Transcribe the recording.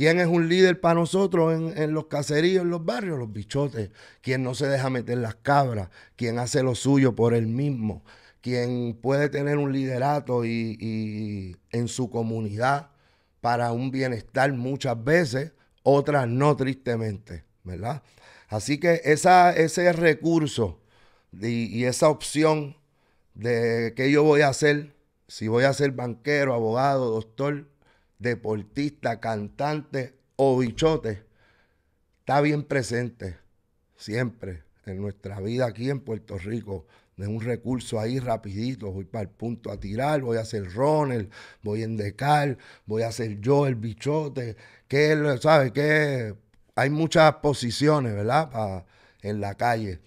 ¿Quién es un líder para nosotros en, los caseríos, en los barrios? Los bichotes. ¿Quién no se deja meter las cabras? ¿Quién hace lo suyo por él mismo? ¿Quién puede tener un liderato y, en su comunidad para un bienestar muchas veces, otras no, tristemente? ¿Verdad? Así que esa, ese recurso y, y esa opción de qué yo voy a hacer, si voy a ser banquero, abogado, doctor, deportista, cantante o bichote, está bien presente siempre en nuestra vida aquí en Puerto Rico. De un recurso ahí rapidito, voy para el punto a tirar, voy a hacer Ronald, voy en decal, voy a hacer yo el bichote, que, ¿sabes? Que hay muchas posiciones, ¿verdad? en la calle.